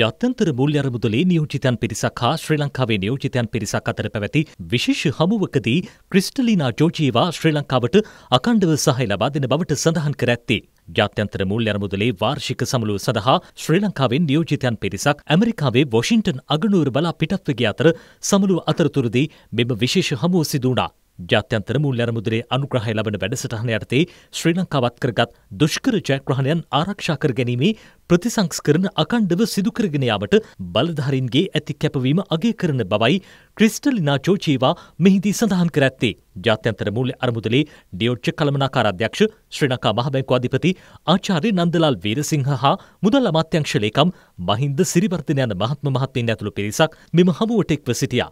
ජාත්‍යන්තර මුල්්‍ය අරමුදලේ නියෝජිතයන් පිරිසක් හා ශ්‍රී ලංකාවේ නියෝජිතයන් පිරිසක් අතර පැවැති විශේෂ හමුවකදී ක්‍රිස්ටලිනා ජෝජීවා ශ්‍රී ලංකාවට අකණ්ඩව සහය ලබා දෙන බවට සඳහන් කර ඇත්තේ. ජාත්‍යන්තර මුල්්‍ය අරමුදලේ වාර්ෂික සමුළුව සඳහා ශ්‍රී ලංකාවෙන් නියෝජිතයන් පිරිසක් ඇමරිකාවේ වොෂින්ටන් අගනුවර බලා පිටත්වගේ අතර සමුළුව අතරතුරදී මෙම විශේෂ හමුව සිදුවනා. ජාත්‍යන්තර මුල් අරමුදලේ අනුග්‍රහය ලබන වැඩසටහන යටතේ ශ්‍රී ලංකාවත් කරගත් දුෂ්කර ජයග්‍රහණයන් ආරක්ෂා කර ගැනීමේ ප්‍රතිසංස්කරණ අකණ්ඩව සිදුකරගෙන යාමට බලධාරීන්ගේ ඇති කැපවීම අගය කරන බවයි ක්‍රිස්ටලිනා චෝචීවා මෙහිදී සඳහන් කර ඇත්තේ. ජාත්‍යන්තර මූල්‍ය අරමුදලේ ඩියෝච්ච කළමනාකාර අධ්‍යක්ෂ ශ්‍රී ලංකා මහ බැංකු අධිපති ආචාර්ය නන්දලාල් වීරසිංහ හා මුදල් අමාත්‍යංශ ලේකම් මහින්ද සිරිවර්ධන යන මහත්ම මහත්මීන් ඇතුළු පිරිසක් මෙම හමුවට එක්ව සිටියා.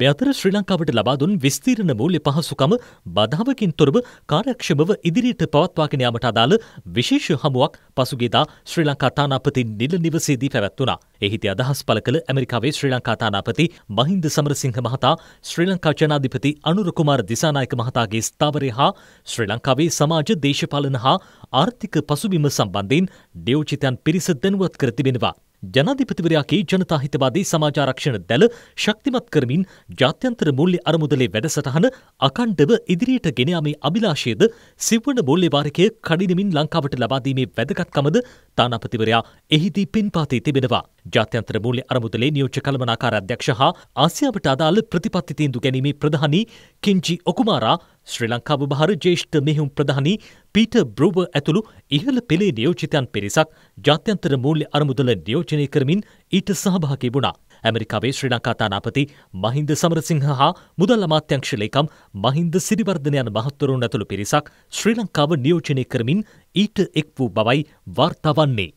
බැතර ශ්‍රී ලංකාවට ලබාදුන් විස්තීරණ මූල්‍ය පහසුකම බදාවකින් තොරව කාර්යක්ෂමව ඉදිරියට පවත්වාගෙන යාමට අදාළ විශේෂ හමුවක් පසුගේදා ශ්‍රී ලංකා තානාපති නිල නිවසේදී පැවැත්වුණා. එහිදී අදහස් පළ කළ ඇමරිකාවේ ශ්‍රී ලංකා තානාපති මහින්ද සමරසිංහ මහතා, ශ්‍රී ලංකා ජනාධිපති අනුර කුමාර දිසානායක මහතාගේ ස්ථාවරය හා ශ්‍රී ලංකාවේ සමාජ දේශපාලන හා ආර්ථික පසුබිම සම්බන්ධයෙන් නියෝජිතයන් පිරිස දැනුවත් කර තිබෙනවා. ජනාධිපතිවරයාගේ ජනතාහිතවාදී සමාජාරක්ෂණ දැල ශක්තිමත් කරමින් ජාත්‍යන්තර මුල්ලි අරමුදලේ වැඩසටහන අකණ්ඩව ඉදිරියට ගෙනයාමේ අභිලාශයද සිව්වන මුල්ලි වාරකය කඩිනමින් ලංකාවට ලබාදීමේ වැදගත්කමද තානාපතිවරයා එහිදී පින්පාතී තිබෙනවා. ජාත්‍යන්ත්‍ර මූල්‍ය අරමුදලේ නියෝජ්‍ය කළමනාකාර අධ්‍යක්ෂ හා ආසියාවට අදාළ ප්‍රතිපත්ති තීන්දු ගැනීමේ ප්‍රධානී කිංචි ඔකුමාරා ශ්‍රී ලංකාව බහර ජේෂ්ඨ මෙහෙුම් ප්‍රධානී පීට බ්‍රෝව ඇතුළු ඉහළ පෙළේ නියෝජිතයන් පිරිසක් ජාත්‍යන්තර මූල්‍ය අරමුදල නියෝජනය කරමින් ඊට සහභාගී වුණා. ඇමරිකාවේ ශ්‍රී ලංකා තානාපති මහින්ද සමරසිංහ හා මුදල් අමාත්‍යංශ ලේකම් මහින්ද සිරිවර්ධන යන මහත්වරුන් ඇතුළු පිරිසක් ශ්‍රී ලංකාව නියෝජනය කරමින් ඊට එක් වූ බවයි වාර්තා වන්නේ.